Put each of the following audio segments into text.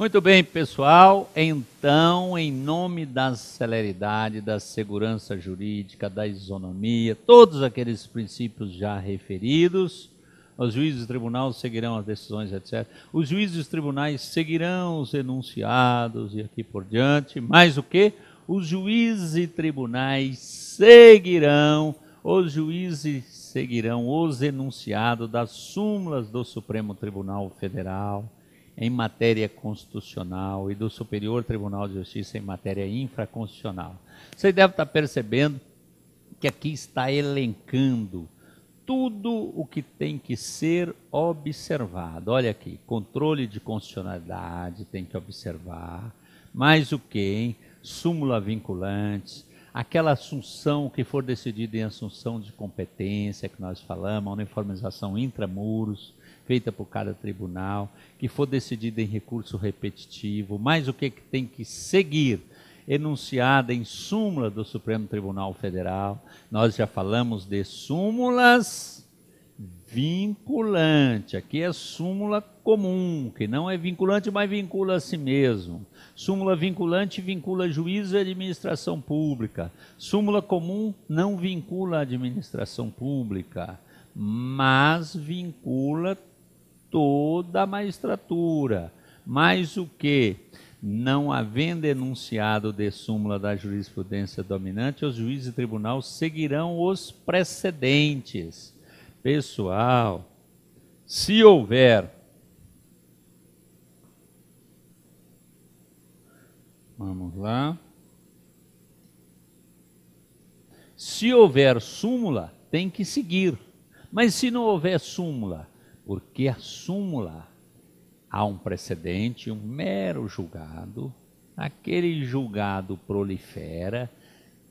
Muito bem, pessoal. Então, em nome da celeridade, da segurança jurídica, da isonomia, todos aqueles princípios já referidos, os juízes do tribunal seguirão as decisões, etc. Os juízes dos tribunais seguirão os enunciados e aqui por diante. Mais o que? Os juízes e tribunais seguirão, os juízes seguirão os enunciados das súmulas do Supremo Tribunal Federal em matéria constitucional e do Superior Tribunal de Justiça em matéria infraconstitucional. Você deve estar percebendo que aqui está elencando tudo o que tem que ser observado. Olha aqui, controle de constitucionalidade tem que observar, mais o que, hein? súmula vinculante, aquela assunção que for decidida em assunção de competência que nós falamos, uniformização intramuros, feita por cada tribunal, que for decidida em recurso repetitivo, mais o que, é que tem que seguir enunciada em súmula do Supremo Tribunal Federal. Nós já falamos de súmulas vinculante. Aqui é súmula comum, que não é vinculante, mas vincula a si mesmo. Súmula vinculante vincula juízo e administração pública. Súmula comum não vincula a administração pública, mas vincula toda a magistratura, mais o que, não havendo enunciado de súmula da jurisprudência dominante, os juízes e tribunal seguirão os precedentes. Pessoal, se houver Vamos lá. Se houver súmula, tem que seguir. Mas se não houver súmula, porque a súmula há um precedente, um mero julgado, aquele julgado prolifera,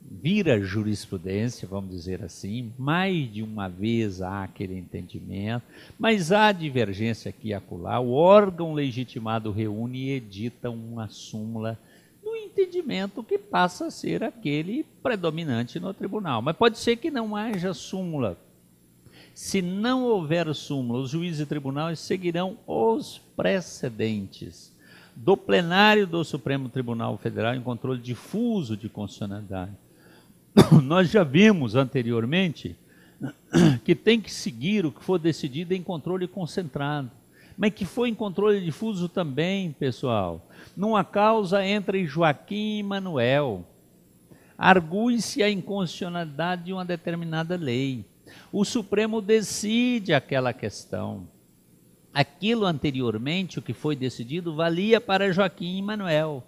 vira jurisprudência, vamos dizer assim, mais de uma vez há aquele entendimento, mas há divergência aqui e acolá, o órgão legitimado reúne e edita uma súmula no entendimento que passa a ser aquele predominante no tribunal. Mas pode ser que não haja súmula se não houver súmula, os juízes e tribunais seguirão os precedentes do plenário do Supremo Tribunal Federal em controle difuso de constitucionalidade. Nós já vimos anteriormente que tem que seguir o que for decidido em controle concentrado, mas que foi em controle difuso também, pessoal. Numa causa entre Joaquim e Manuel, argui-se a inconstitucionalidade de uma determinada lei. O Supremo decide aquela questão. Aquilo anteriormente, o que foi decidido, valia para Joaquim e Manuel.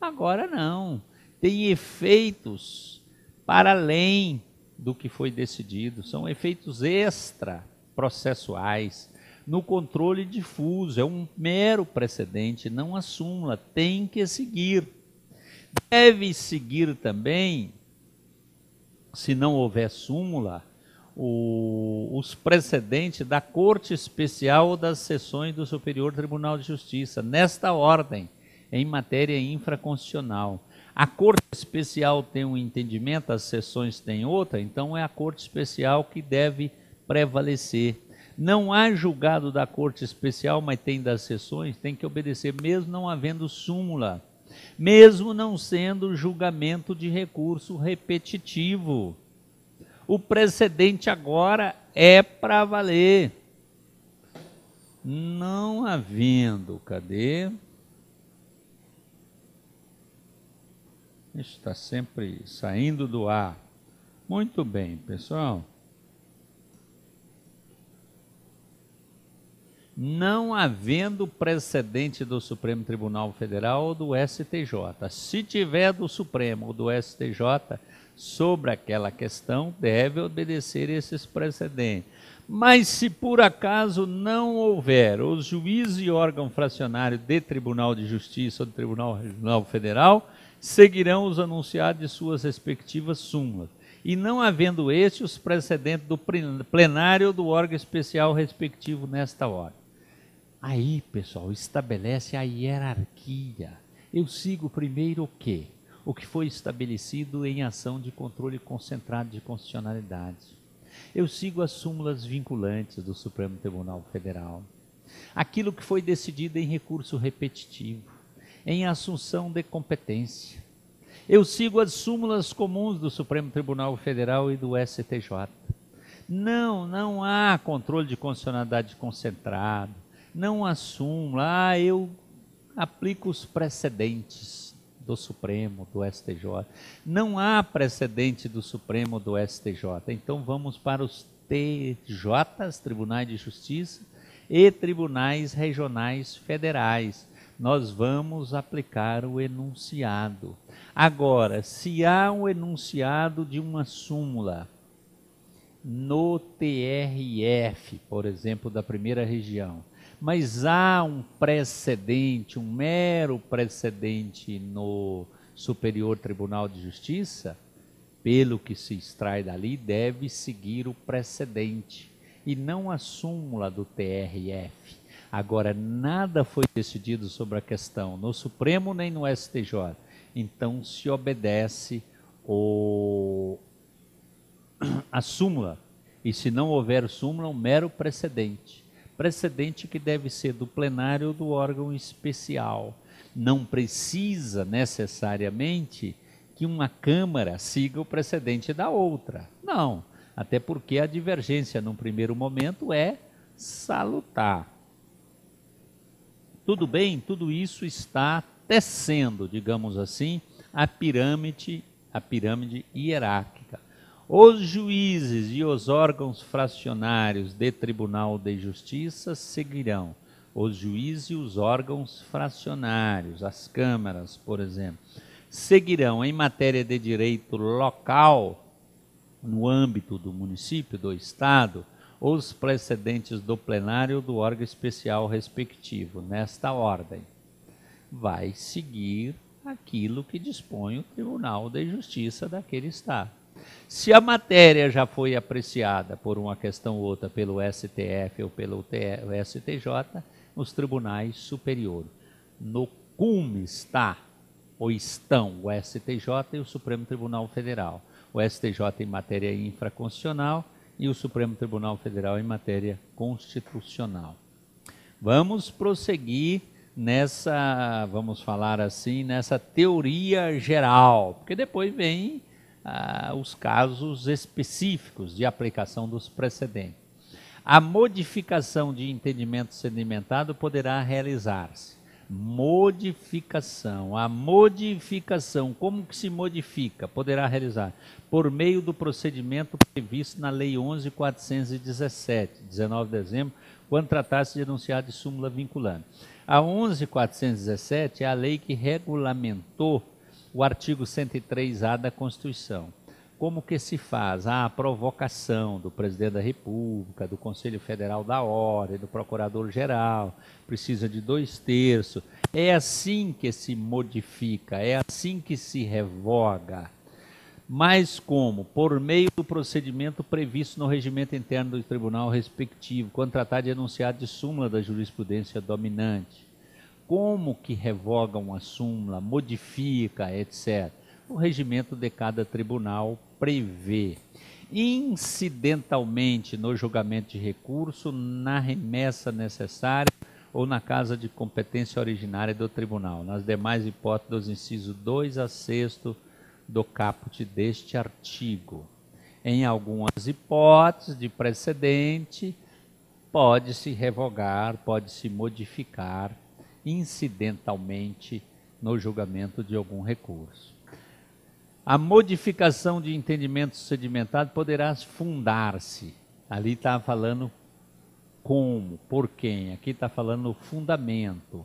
Agora não. Tem efeitos para além do que foi decidido. São efeitos extra processuais no controle difuso. É um mero precedente, não a súmula. Tem que seguir. Deve seguir também, se não houver súmula, o, os precedentes da Corte Especial ou das sessões do Superior Tribunal de Justiça, nesta ordem, em matéria infraconstitucional. A Corte Especial tem um entendimento, as sessões têm outra, então é a Corte Especial que deve prevalecer. Não há julgado da Corte Especial, mas tem das sessões, tem que obedecer, mesmo não havendo súmula, mesmo não sendo julgamento de recurso repetitivo. O precedente agora é para valer. Não havendo, cadê? Está sempre saindo do ar. Muito bem, pessoal. Não havendo precedente do Supremo Tribunal Federal ou do STJ. Se tiver do Supremo ou do STJ, sobre aquela questão deve obedecer esses precedentes. Mas se por acaso não houver o juiz e órgão fracionário de Tribunal de Justiça ou de Tribunal Regional Federal, seguirão os anunciados de suas respectivas súmulas. E não havendo este, os precedentes do plenário ou do órgão especial respectivo nesta hora. Aí, pessoal, estabelece a hierarquia. Eu sigo primeiro o quê? o que foi estabelecido em ação de controle concentrado de constitucionalidade. Eu sigo as súmulas vinculantes do Supremo Tribunal Federal. Aquilo que foi decidido em recurso repetitivo, em assunção de competência. Eu sigo as súmulas comuns do Supremo Tribunal Federal e do STJ. Não, não há controle de constitucionalidade concentrado. Não há súmula. Ah, eu aplico os precedentes do Supremo, do STJ. Não há precedente do Supremo, do STJ. Então vamos para os TJs, Tribunais de Justiça, e Tribunais Regionais Federais. Nós vamos aplicar o enunciado. Agora, se há um enunciado de uma súmula no TRF, por exemplo, da primeira região, mas há um precedente, um mero precedente no Superior Tribunal de Justiça, pelo que se extrai dali, deve seguir o precedente e não a súmula do TRF. Agora, nada foi decidido sobre a questão no Supremo nem no STJ. Então, se obedece o... a súmula. E se não houver súmula, um mero precedente precedente que deve ser do plenário ou do órgão especial. Não precisa necessariamente que uma Câmara siga o precedente da outra. Não, até porque a divergência num primeiro momento é salutar. Tudo bem, tudo isso está tecendo, digamos assim, a pirâmide, a pirâmide hierárquica os juízes e os órgãos fracionários de Tribunal de Justiça seguirão. Os juízes e os órgãos fracionários, as câmaras, por exemplo, seguirão em matéria de direito local, no âmbito do município, do estado, os precedentes do plenário do órgão especial respectivo, nesta ordem. Vai seguir aquilo que dispõe o Tribunal de Justiça daquele estado. Se a matéria já foi apreciada por uma questão ou outra pelo STF ou pelo STJ, nos tribunais superiores. No cume está ou estão o STJ e o Supremo Tribunal Federal. O STJ em matéria infraconstitucional e o Supremo Tribunal Federal em matéria constitucional. Vamos prosseguir nessa, vamos falar assim, nessa teoria geral, porque depois vem ah, os casos específicos de aplicação dos precedentes. A modificação de entendimento sedimentado poderá realizar-se. Modificação. A modificação, como que se modifica? Poderá realizar por meio do procedimento previsto na Lei 11.417, 19 de dezembro, quando tratar-se de enunciado de súmula vinculante. A 11.417 é a lei que regulamentou o artigo 103A da Constituição. Como que se faz? Ah, a provocação do presidente da República, do Conselho Federal da Ordem, do Procurador-Geral, precisa de dois terços. É assim que se modifica, é assim que se revoga. Mas como? Por meio do procedimento previsto no regimento interno do tribunal respectivo, quando tratar de enunciado de súmula da jurisprudência dominante como que revoga uma súmula, modifica, etc. O regimento de cada tribunal prevê. Incidentalmente, no julgamento de recurso, na remessa necessária ou na casa de competência originária do tribunal, nas demais hipóteses dos incisos 2 a 6 do caput deste artigo. Em algumas hipóteses de precedente, pode-se revogar, pode-se modificar incidentalmente no julgamento de algum recurso. A modificação de entendimento sedimentado poderá fundar-se. Ali está falando como, por quem. Aqui está falando fundamento.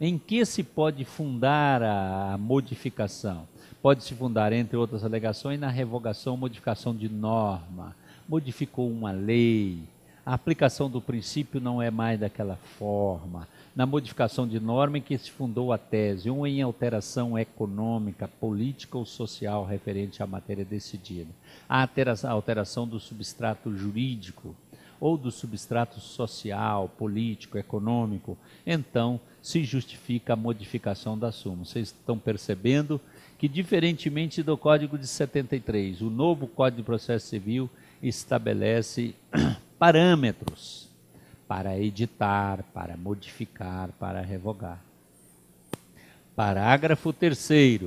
Em que se pode fundar a modificação? Pode se fundar, entre outras alegações, na revogação ou modificação de norma. Modificou uma lei. A aplicação do princípio não é mais daquela forma na modificação de norma em que se fundou a tese, um em alteração econômica, política ou social referente à matéria decidida, a alteração do substrato jurídico ou do substrato social, político, econômico, então se justifica a modificação da suma. Vocês estão percebendo que, diferentemente do Código de 73, o novo Código de Processo Civil estabelece parâmetros para editar, para modificar, para revogar. Parágrafo 3.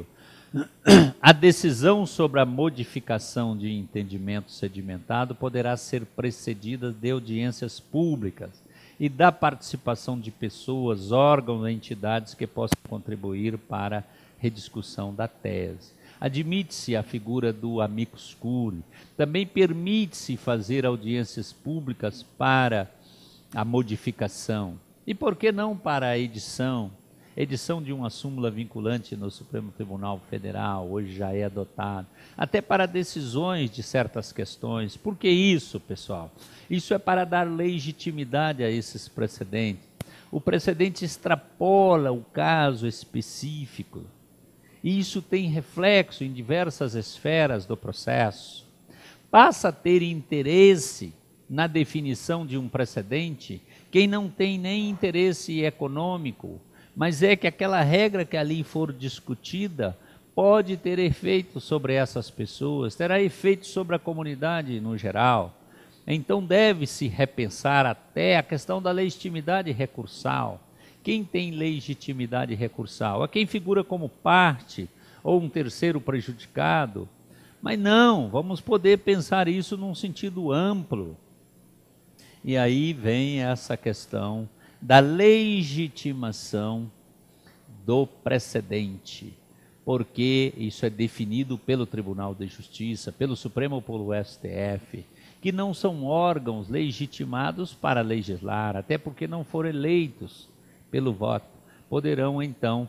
A decisão sobre a modificação de entendimento sedimentado poderá ser precedida de audiências públicas e da participação de pessoas, órgãos e entidades que possam contribuir para a rediscussão da tese. Admite-se a figura do amicus curi. Também permite-se fazer audiências públicas para a modificação. E por que não para a edição? Edição de uma súmula vinculante no Supremo Tribunal Federal, hoje já é adotado, até para decisões de certas questões. Por que isso, pessoal? Isso é para dar legitimidade a esses precedentes. O precedente extrapola o caso específico. E isso tem reflexo em diversas esferas do processo. Passa a ter interesse na definição de um precedente, quem não tem nem interesse econômico, mas é que aquela regra que ali for discutida pode ter efeito sobre essas pessoas, terá efeito sobre a comunidade no geral. Então deve-se repensar até a questão da legitimidade recursal. Quem tem legitimidade recursal? A quem figura como parte ou um terceiro prejudicado? Mas não, vamos poder pensar isso num sentido amplo. E aí vem essa questão da legitimação do precedente, porque isso é definido pelo Tribunal de Justiça, pelo Supremo ou pelo STF, que não são órgãos legitimados para legislar, até porque não foram eleitos pelo voto. Poderão então,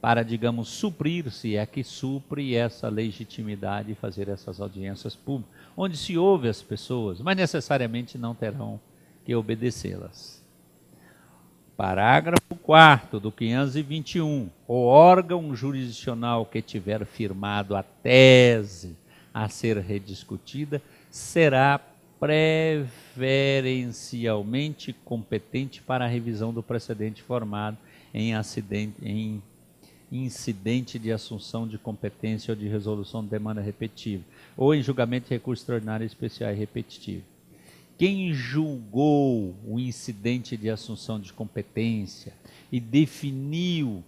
para, digamos, suprir, se é que supre essa legitimidade fazer essas audiências públicas, onde se ouve as pessoas, mas necessariamente não terão que obedecê-las. Parágrafo 4 do 521. O órgão jurisdicional que tiver firmado a tese a ser rediscutida será preferencialmente competente para a revisão do precedente formado em, acidente, em incidente de assunção de competência ou de resolução de demanda repetitiva, ou em julgamento de recurso extraordinário especial e repetitivo quem julgou o incidente de assunção de competência e definiu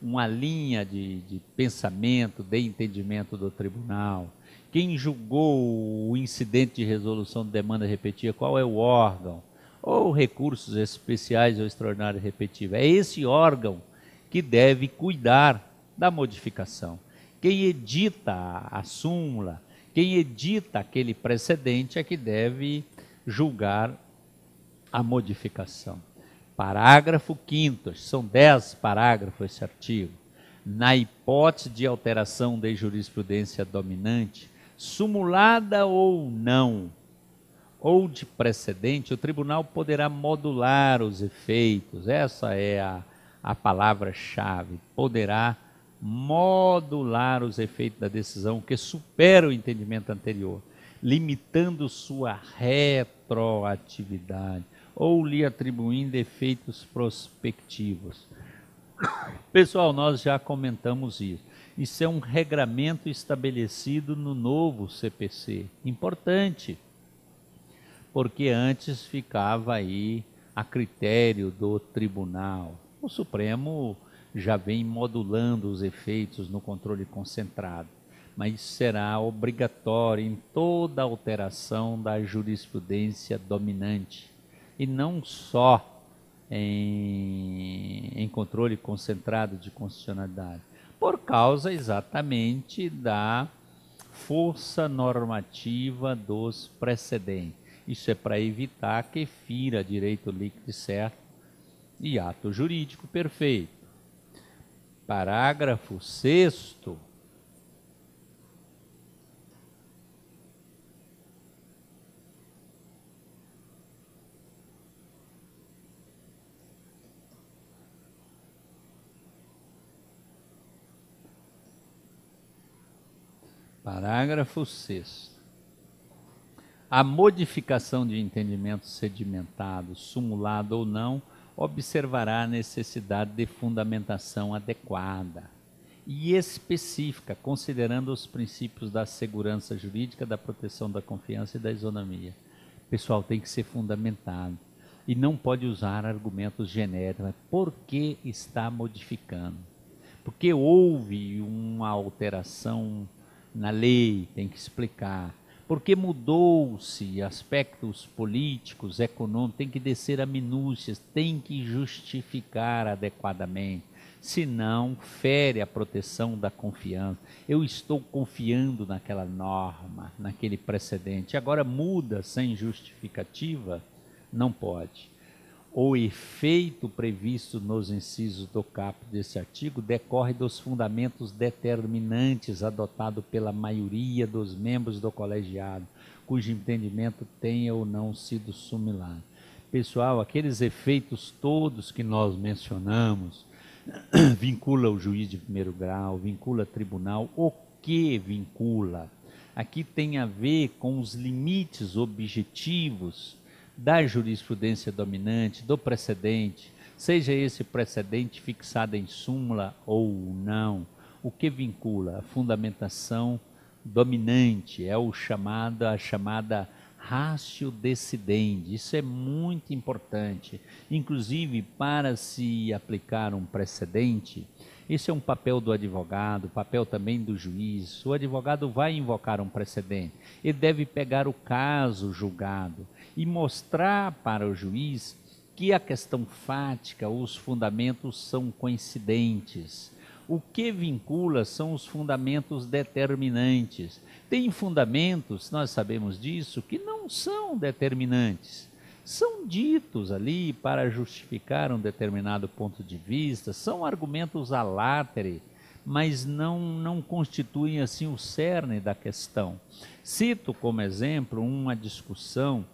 uma linha de, de, pensamento, de entendimento do tribunal, quem julgou o incidente de resolução de demanda repetida, qual é o órgão, ou recursos especiais ou extraordinários repetidos. É esse órgão que deve cuidar da modificação. Quem edita a súmula, quem edita aquele precedente é que deve julgar a modificação. Parágrafo 5 são 10 parágrafos esse artigo. Na hipótese de alteração de jurisprudência dominante, sumulada ou não, ou de precedente, o tribunal poderá modular os efeitos. Essa é a, a palavra-chave. Poderá modular os efeitos da decisão que supera o entendimento anterior limitando sua retroatividade ou lhe atribuindo efeitos prospectivos. Pessoal, nós já comentamos isso. Isso é um regramento estabelecido no novo CPC. Importante, porque antes ficava aí a critério do tribunal. O Supremo já vem modulando os efeitos no controle concentrado mas será obrigatório em toda alteração da jurisprudência dominante, e não só em, em controle concentrado de constitucionalidade, por causa exatamente da força normativa dos precedentes. Isso é para evitar que fira direito líquido certo e ato jurídico perfeito. Parágrafo 6 Parágrafo 6. A modificação de entendimento sedimentado, sumulado ou não, observará a necessidade de fundamentação adequada e específica, considerando os princípios da segurança jurídica, da proteção da confiança e da isonomia. Pessoal, tem que ser fundamentado e não pode usar argumentos genéricos. Por que está modificando? Porque houve uma alteração na lei, tem que explicar. Porque mudou-se aspectos políticos, econômicos, tem que descer a minúcias, tem que justificar adequadamente. Senão, fere a proteção da confiança. Eu estou confiando naquela norma, naquele precedente. Agora muda sem justificativa? Não pode ou efeito previsto nos incisos do caput desse artigo decorre dos fundamentos determinantes adotados pela maioria dos membros do colegiado, cujo entendimento tenha ou não sido similar. Pessoal, aqueles efeitos todos que nós mencionamos, vincula o juiz de primeiro grau, vincula tribunal, o que vincula? Aqui tem a ver com os limites objetivos da jurisprudência dominante, do precedente, seja esse precedente fixado em súmula ou não, o que vincula a fundamentação dominante é o chamado, a chamada ratio decidendi. Isso é muito importante. Inclusive, para se aplicar um precedente, isso é um papel do advogado, papel também do juiz. O advogado vai invocar um precedente. Ele deve pegar o caso julgado e mostrar para o juiz que a questão fática, os fundamentos são coincidentes. O que vincula são os fundamentos determinantes. Tem fundamentos, nós sabemos disso, que não são determinantes são ditos ali para justificar um determinado ponto de vista, são argumentos a látere, mas não, não constituem assim o cerne da questão. Cito como exemplo uma discussão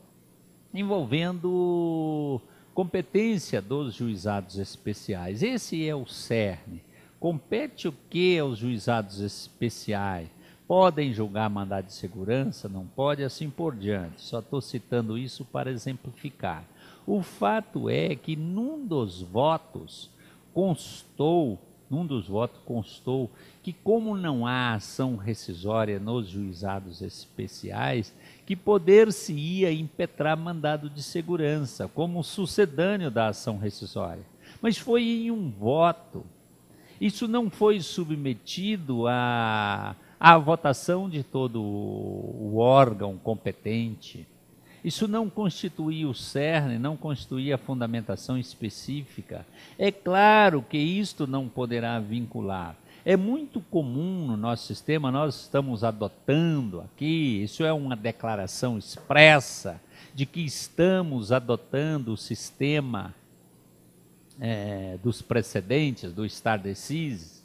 envolvendo competência dos juizados especiais. Esse é o cerne. Compete o que aos juizados especiais? podem julgar mandado de segurança, não pode, assim por diante. Só estou citando isso para exemplificar. O fato é que num dos votos constou, num dos votos constou que como não há ação rescisória nos juizados especiais, que poder-se-ia impetrar mandado de segurança como sucedâneo da ação rescisória. Mas foi em um voto. Isso não foi submetido a a votação de todo o órgão competente. Isso não constituía o cerne, não constituía a fundamentação específica. É claro que isto não poderá vincular. É muito comum no nosso sistema, nós estamos adotando aqui, isso é uma declaração expressa de que estamos adotando o sistema é, dos precedentes, do estar decisis,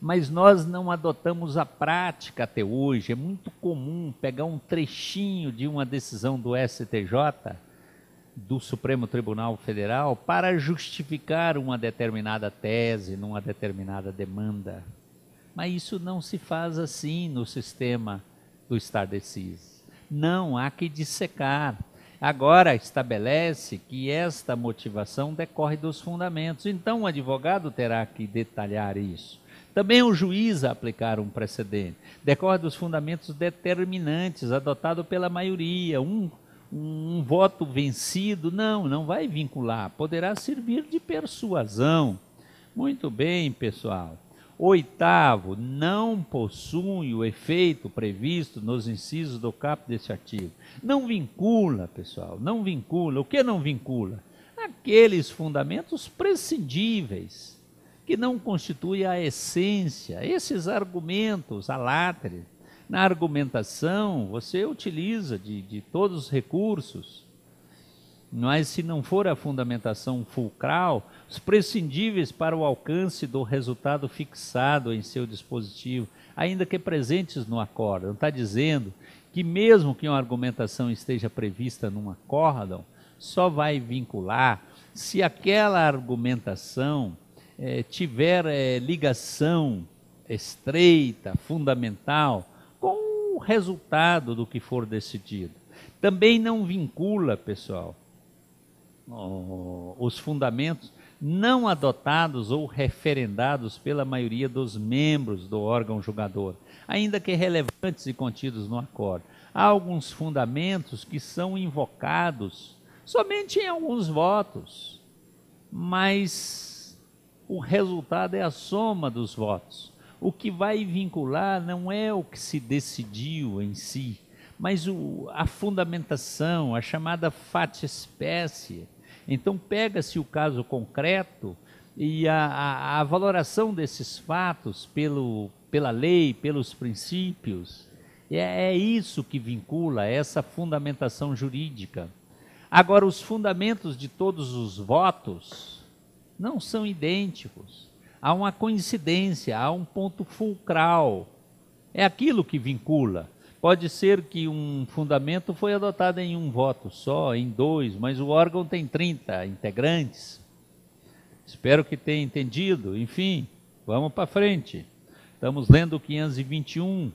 mas nós não adotamos a prática até hoje. É muito comum pegar um trechinho de uma decisão do STJ, do Supremo Tribunal Federal, para justificar uma determinada tese, numa determinada demanda. Mas isso não se faz assim no sistema do estar deciso. Não, há que dissecar. Agora estabelece que esta motivação decorre dos fundamentos. Então o advogado terá que detalhar isso também o juiz a aplicar um precedente. Decorre dos fundamentos determinantes adotado pela maioria. Um, um, um voto vencido não, não vai vincular. Poderá servir de persuasão. Muito bem, pessoal. Oitavo, não possui o efeito previsto nos incisos do capo deste artigo. Não vincula, pessoal, não vincula. O que não vincula? Aqueles fundamentos prescindíveis que não constitui a essência. Esses argumentos, aláteres, na argumentação você utiliza de, de todos os recursos, mas se não for a fundamentação fulcral, os prescindíveis para o alcance do resultado fixado em seu dispositivo, ainda que presentes no acórdão, está dizendo que mesmo que uma argumentação esteja prevista num acórdão, só vai vincular se aquela argumentação é, tiver é, ligação estreita, fundamental, com o resultado do que for decidido. Também não vincula, pessoal, os fundamentos não adotados ou referendados pela maioria dos membros do órgão julgador, ainda que relevantes e contidos no acordo. Há alguns fundamentos que são invocados somente em alguns votos, mas o resultado é a soma dos votos. O que vai vincular não é o que se decidiu em si, mas o, a fundamentação, a chamada fatia espécie. Então pega-se o caso concreto e a, a, a, valoração desses fatos pelo, pela lei, pelos princípios, é, é isso que vincula essa fundamentação jurídica. Agora, os fundamentos de todos os votos, não são idênticos. Há uma coincidência, há um ponto fulcral. É aquilo que vincula. Pode ser que um fundamento foi adotado em um voto só, em dois, mas o órgão tem 30 integrantes. Espero que tenha entendido. Enfim, vamos para frente. Estamos lendo 521.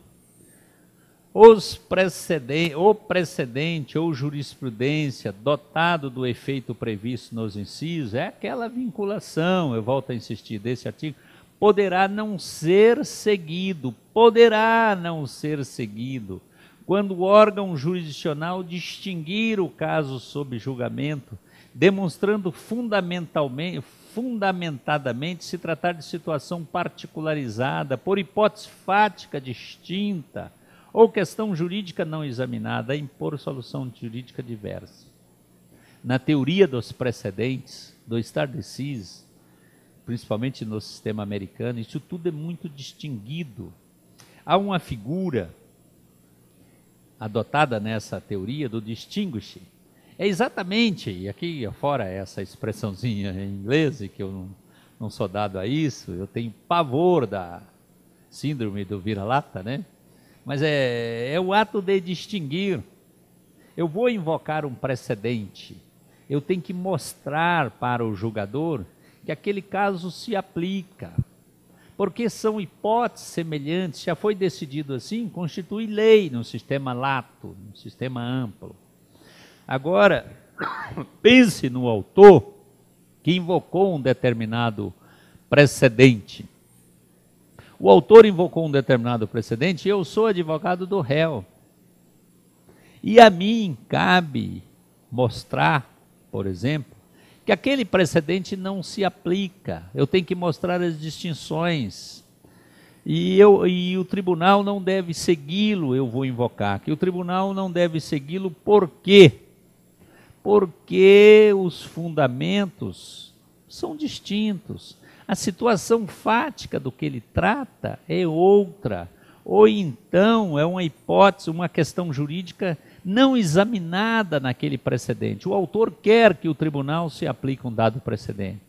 Os precedente, o precedente ou jurisprudência dotado do efeito previsto nos incisos é aquela vinculação, eu volto a insistir, desse artigo, poderá não ser seguido, poderá não ser seguido, quando o órgão jurisdicional distinguir o caso sob julgamento, demonstrando fundamentalmente, fundamentadamente se tratar de situação particularizada, por hipótese fática distinta, ou questão jurídica não examinada, impor solução jurídica diversa. Na teoria dos precedentes, do estar decis, principalmente no sistema americano, isso tudo é muito distinguido. Há uma figura adotada nessa teoria do distinguish. É exatamente, e aqui fora essa expressãozinha em inglês, que eu não, não sou dado a isso, eu tenho pavor da síndrome do vira-lata, né? mas é, é o ato de distinguir. Eu vou invocar um precedente. Eu tenho que mostrar para o julgador que aquele caso se aplica. Porque são hipóteses semelhantes, já foi decidido assim, constitui lei no sistema lato, no sistema amplo. Agora, pense no autor que invocou um determinado precedente. O autor invocou um determinado precedente, eu sou advogado do réu. E a mim cabe mostrar, por exemplo, que aquele precedente não se aplica. Eu tenho que mostrar as distinções. E, eu, e o tribunal não deve segui-lo, eu vou invocar. Que o tribunal não deve segui-lo por quê? Porque os fundamentos são distintos. A situação fática do que ele trata é outra. Ou então é uma hipótese, uma questão jurídica não examinada naquele precedente. O autor quer que o tribunal se aplique um dado precedente.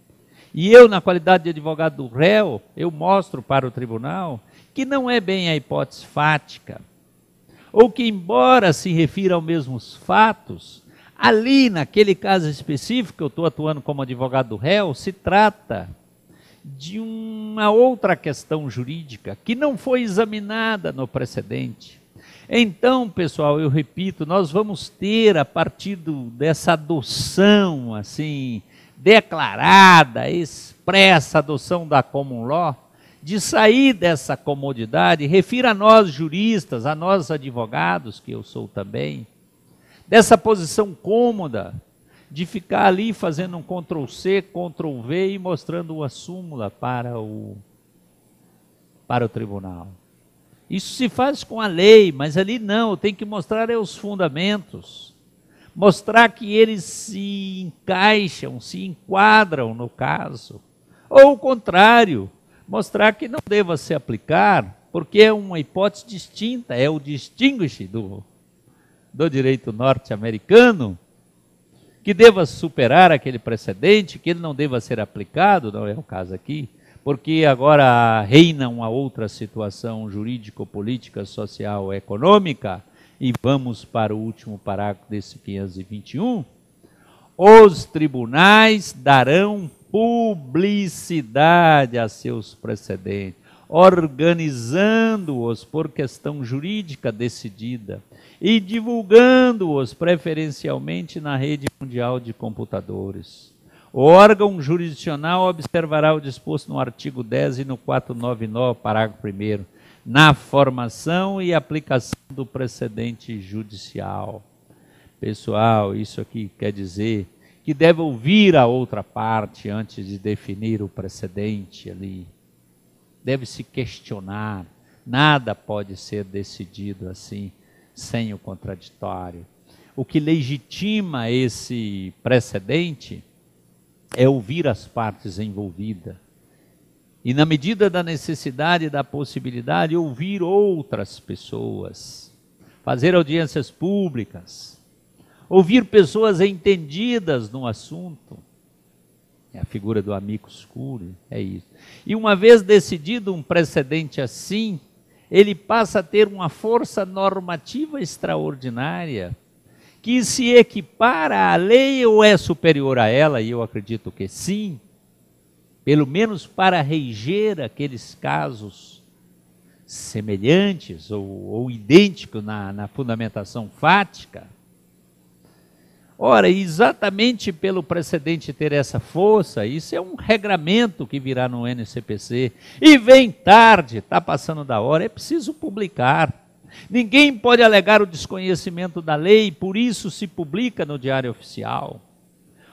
E eu, na qualidade de advogado do réu, eu mostro para o tribunal que não é bem a hipótese fática. Ou que, embora se refira aos mesmos fatos, ali, naquele caso específico, eu estou atuando como advogado do réu, se trata de uma outra questão jurídica que não foi examinada no precedente. Então, pessoal, eu repito, nós vamos ter a partir do, dessa adoção assim declarada, expressa adoção da common law, de sair dessa comodidade, refiro a nós juristas, a nós advogados, que eu sou também, dessa posição cômoda de ficar ali fazendo um Ctrl C, Ctrl V e mostrando uma súmula para o, para o tribunal. Isso se faz com a lei, mas ali não, tem que mostrar é os fundamentos, mostrar que eles se encaixam, se enquadram no caso, ou o contrário, mostrar que não deva se aplicar, porque é uma hipótese distinta, é o distinguish do, do direito norte-americano, que deva superar aquele precedente, que ele não deva ser aplicado, não é o caso aqui, porque agora reina uma outra situação jurídico-política, social, econômica, e vamos para o último parágrafo desse 521. Os tribunais darão publicidade a seus precedentes organizando-os por questão jurídica decidida e divulgando-os preferencialmente na rede mundial de computadores. O órgão jurisdicional observará o disposto no artigo 10 e no 499, parágrafo 1, na formação e aplicação do precedente judicial. Pessoal, isso aqui quer dizer que deve ouvir a outra parte antes de definir o precedente ali deve se questionar. Nada pode ser decidido assim, sem o contraditório. O que legitima esse precedente é ouvir as partes envolvidas. E, na medida da necessidade e da possibilidade, ouvir outras pessoas, fazer audiências públicas, ouvir pessoas entendidas no assunto, é a figura do amigo escuro, é isso. E uma vez decidido um precedente assim, ele passa a ter uma força normativa extraordinária que se equipara à lei ou é superior a ela, e eu acredito que sim, pelo menos para reger aqueles casos semelhantes ou, ou idênticos na, na fundamentação fática, Ora, exatamente pelo precedente ter essa força, isso é um regramento que virá no NCPC. E vem tarde, está passando da hora, é preciso publicar. Ninguém pode alegar o desconhecimento da lei, por isso se publica no Diário Oficial.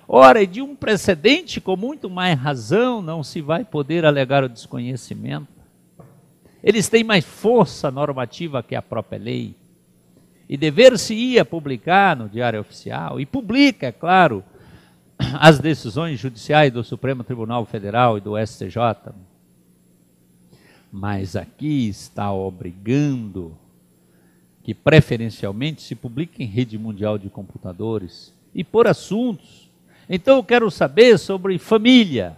Ora, de um precedente com muito mais razão, não se vai poder alegar o desconhecimento. Eles têm mais força normativa que a própria lei e dever-se-ia publicar no Diário Oficial, e publica, é claro, as decisões judiciais do Supremo Tribunal Federal e do STJ. Mas aqui está obrigando que preferencialmente se publique em rede mundial de computadores e por assuntos. Então eu quero saber sobre família,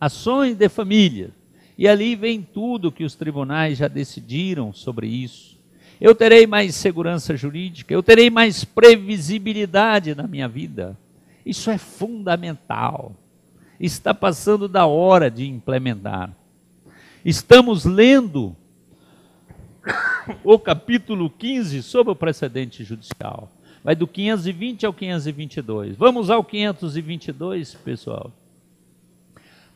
ações de família. E ali vem tudo que os tribunais já decidiram sobre isso eu terei mais segurança jurídica, eu terei mais previsibilidade na minha vida. Isso é fundamental. Está passando da hora de implementar. Estamos lendo o capítulo 15 sobre o precedente judicial. Vai do 520 ao 522. Vamos ao 522, pessoal.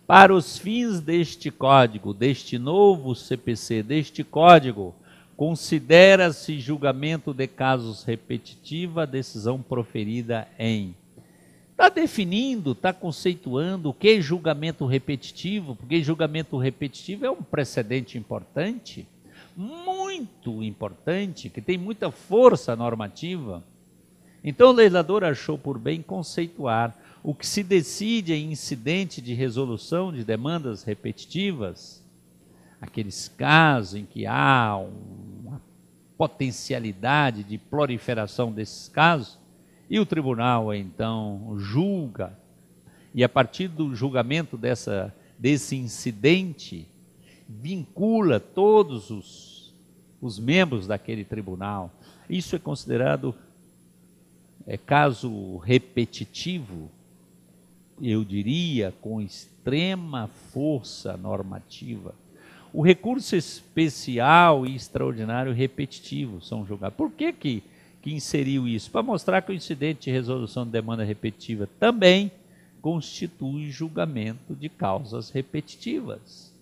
Para os fins deste código, deste novo CPC, deste código, Considera-se julgamento de casos repetitiva a decisão proferida em. Está definindo, está conceituando o que é julgamento repetitivo, porque julgamento repetitivo é um precedente importante, muito importante, que tem muita força normativa. Então o legislador achou por bem conceituar o que se decide em incidente de resolução de demandas repetitivas aqueles casos em que há uma potencialidade de proliferação desses casos, e o tribunal então julga, e a partir do julgamento dessa, desse incidente, vincula todos os, os membros daquele tribunal. Isso é considerado é, caso repetitivo, eu diria, com extrema força normativa o recurso especial e extraordinário repetitivo são julgados. Por que, que, que inseriu isso? Para mostrar que o incidente de resolução de demanda repetitiva também constitui julgamento de causas repetitivas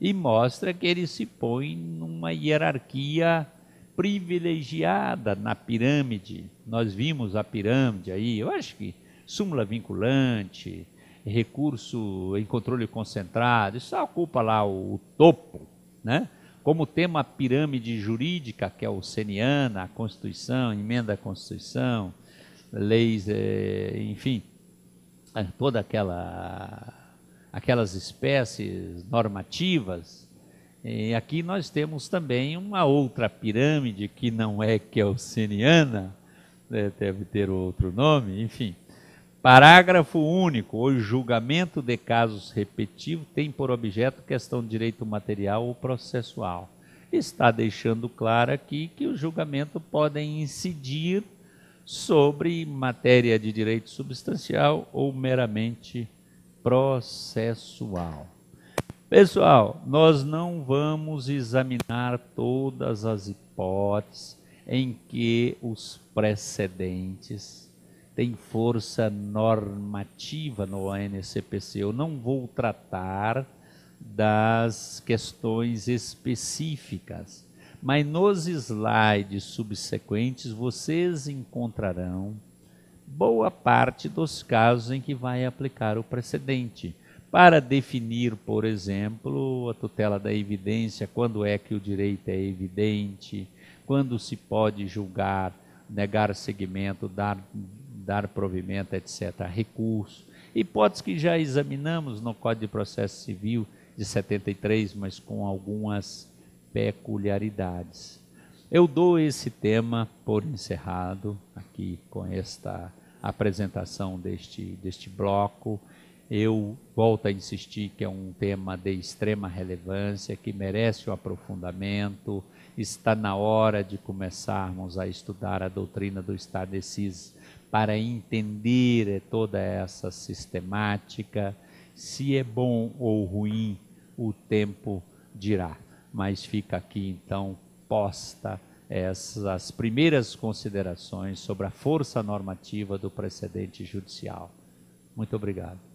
e mostra que ele se põe numa hierarquia privilegiada na pirâmide. Nós vimos a pirâmide aí, eu acho que súmula vinculante, recurso em controle concentrado, isso ocupa lá o, o topo, né? Como tema a pirâmide jurídica, que é o Seniana, a Constituição, a emenda à Constituição, leis, é, enfim, eh, toda aquela aquelas espécies normativas. E aqui nós temos também uma outra pirâmide que não é que é o Seniana, né? deve ter outro nome, enfim, Parágrafo único. O julgamento de casos repetitivos tem por objeto questão de direito material ou processual. Está deixando claro aqui que o julgamento pode incidir sobre matéria de direito substancial ou meramente processual. Pessoal, nós não vamos examinar todas as hipóteses em que os precedentes tem força normativa no ANCPC. Eu não vou tratar das questões específicas, mas nos slides subsequentes vocês encontrarão boa parte dos casos em que vai aplicar o precedente. Para definir, por exemplo, a tutela da evidência, quando é que o direito é evidente, quando se pode julgar, negar segmento, dar dar provimento, etc., a recurso. Hipóteses que já examinamos no Código de Processo Civil de 73, mas com algumas peculiaridades. Eu dou esse tema por encerrado aqui com esta apresentação deste, deste bloco. Eu volto a insistir que é um tema de extrema relevância, que merece o um aprofundamento. Está na hora de começarmos a estudar a doutrina do Estado de Cis para entender é toda essa sistemática. Se é bom ou ruim, o tempo dirá. Mas fica aqui então posta essas primeiras considerações sobre a força normativa do precedente judicial. Muito obrigado.